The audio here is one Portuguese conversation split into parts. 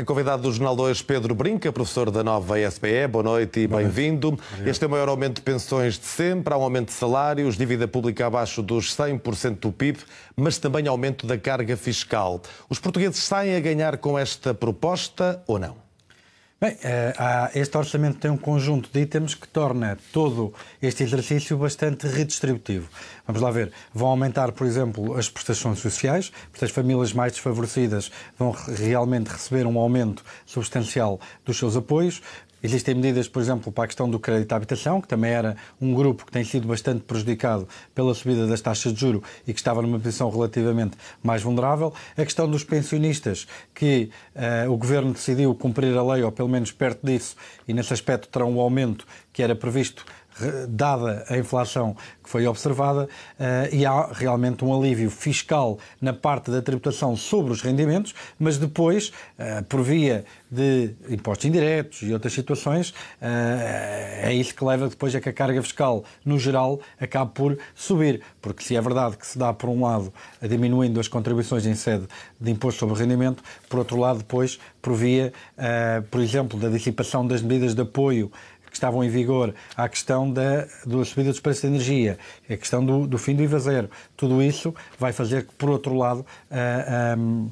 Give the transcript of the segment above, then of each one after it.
É convidado do Jornal 2, Pedro Brinca, professor da nova SPE. Boa noite e bem-vindo. Este é o maior aumento de pensões de sempre. Há um aumento de salários, dívida pública abaixo dos 100% do PIB, mas também aumento da carga fiscal. Os portugueses saem a ganhar com esta proposta ou não? Bem, eh, este orçamento tem um conjunto de itens que torna todo este exercício bastante redistributivo. Vamos lá ver. Vão aumentar, por exemplo, as prestações sociais, portanto, as famílias mais desfavorecidas vão realmente receber um aumento substancial dos seus apoios. Existem medidas, por exemplo, para a questão do crédito à habitação, que também era um grupo que tem sido bastante prejudicado pela subida das taxas de juro e que estava numa posição relativamente mais vulnerável. A questão dos pensionistas, que uh, o governo decidiu cumprir a lei, ou pelo menos perto disso, e nesse aspecto terão um aumento que era previsto eh, dada a inflação que foi observada, eh, e há realmente um alívio fiscal na parte da tributação sobre os rendimentos, mas depois, eh, por via de impostos indiretos e outras situações, é isso que leva depois a que a carga fiscal, no geral, acabe por subir. Porque se é verdade que se dá, por um lado, diminuindo as contribuições em sede de imposto sobre o rendimento, por outro lado, depois, por via, por exemplo, da dissipação das medidas de apoio que estavam em vigor, à questão da, da subida dos preços da energia, a questão do, do fim do IVA zero, tudo isso vai fazer que, por outro lado, uh, eh, um,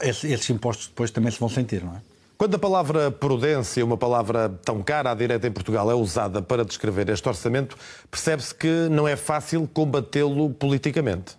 eh, esses, esses impostos depois também se vão sentir, não é? Quando a palavra prudência, uma palavra tão cara à direita em Portugal, é usada para descrever este orçamento, percebe-se que não é fácil combatê-lo politicamente.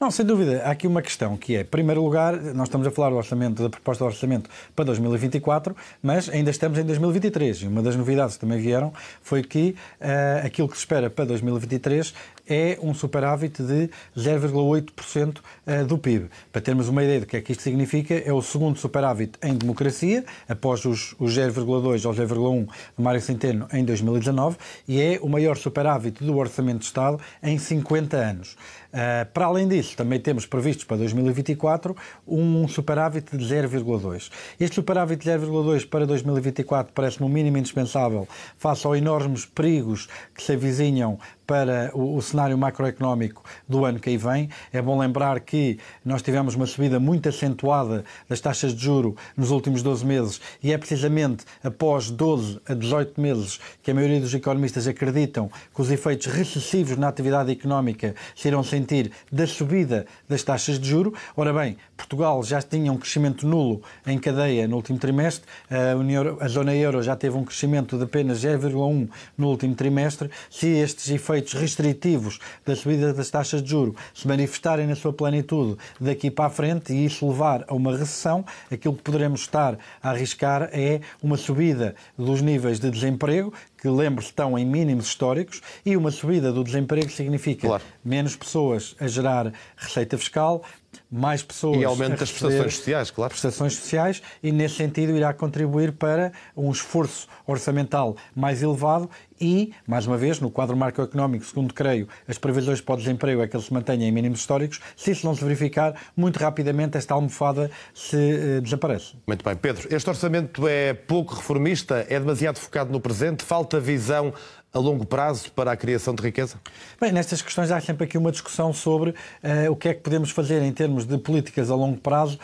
Não, sem dúvida. Há aqui uma questão que é, em primeiro lugar, nós estamos a falar do orçamento, da proposta de orçamento para 2024, mas ainda estamos em 2023. E uma das novidades que também vieram foi que uh, aquilo que se espera para 2023 é um superávit de 0,8% eh, do PIB. Para termos uma ideia do que é que isto significa, é o segundo superávit em democracia, após os, os 0,2 ou 0,1 do Mário Centeno em 2019, e é o maior superávit do Orçamento de Estado em 50 anos. Eh, para além disso, também temos previstos para 2024 um superávit de 0,2. Este superávit de 0,2 para 2024 parece-me um mínimo indispensável face aos enormes perigos que se avizinham para o, cenário macroeconómico do ano que aí vem. É bom lembrar que nós tivemos uma subida muito acentuada das taxas de juro nos últimos 12 meses e é precisamente após 12 a 18 meses que a maioria dos economistas acreditam que os efeitos recessivos na atividade económica serão sentir da subida das taxas de juro. Ora bem, Portugal já tinha um crescimento nulo em cadeia no último trimestre, a, União, a zona euro já teve um crescimento de apenas 0,1 no último trimestre. Se estes efeitos restritivos da subida das taxas de juro se manifestarem na sua plenitude daqui para a frente e isso levar a uma recessão, aquilo que poderemos estar a arriscar é uma subida dos níveis de desemprego, que lembro estão em mínimos históricos, e uma subida do desemprego significa claro. menos pessoas pessoas a gerar receita fiscal mais pessoas. E aumento das prestações sociais, claro. Prestações sociais e, nesse sentido, irá contribuir para um esforço orçamental mais elevado e, mais uma vez, no quadro macroeconómico, segundo creio, as previsões para o desemprego é que ele se mantenha em mínimos históricos. Se isso não se verificar, muito rapidamente esta almofada se eh, desaparece. Muito bem. Pedro, este orçamento é pouco reformista, é demasiado focado no presente, falta visão a longo prazo para a criação de riqueza? Bem, nestas questões há sempre aqui uma discussão sobre uh, o que é que podemos fazer em termos termos de políticas a longo prazo,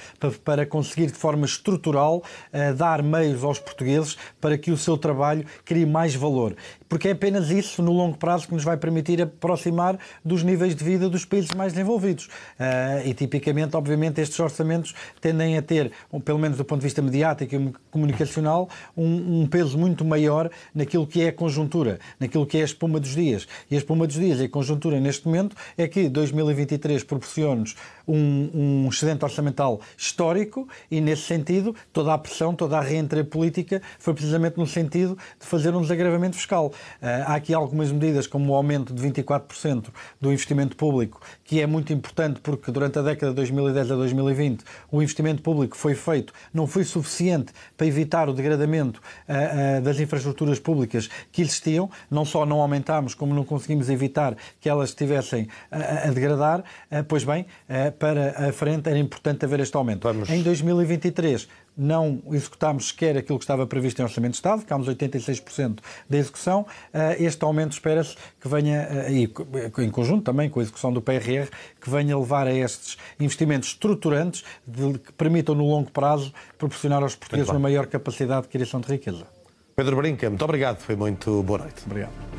para, conseguir de forma estrutural eh, dar meios aos portugueses para que o seu trabalho crie mais valor. Porque é apenas isso, no longo prazo, que nos vai permitir aproximar dos níveis de vida dos países mais desenvolvidos. Eh, e tipicamente, obviamente, estes orçamentos tendem a ter, pelo menos do ponto de vista mediático e comunicacional, um, um peso muito maior naquilo que é a conjuntura, naquilo que é a espuma dos dias. E a espuma dos dias e a conjuntura neste momento é que 2023 proporciona-nos um, um, excedente orçamental histórico e, nesse sentido, toda a pressão, toda a reentrada política foi precisamente no sentido de fazer um desagravamento fiscal. Eh, há aqui algumas medidas, como o aumento de 24% do investimento público, que é muito importante porque durante a década de 2010 a 2020 o investimento público foi feito, não foi suficiente para evitar o degradamento eh, eh, das infraestruturas públicas que existiam. Não só não aumentámos, como não conseguimos evitar que elas estivessem a degradar. Pois bem, para à frente, era importante haver este aumento. Vamos. Em 2023, não executámos sequer aquilo que estava previsto em Orçamento de Estado, ficámos 86% da execução. Eh, este aumento espera-se que venha, eh, e em conjunto também com a execução do PRR, que venha levar a estes investimentos estruturantes que permitam, no longo prazo, proporcionar aos portugueses uma maior capacidade de criação de riqueza. Pedro Brinca, muito obrigado, foi muito boa noite. Obrigado.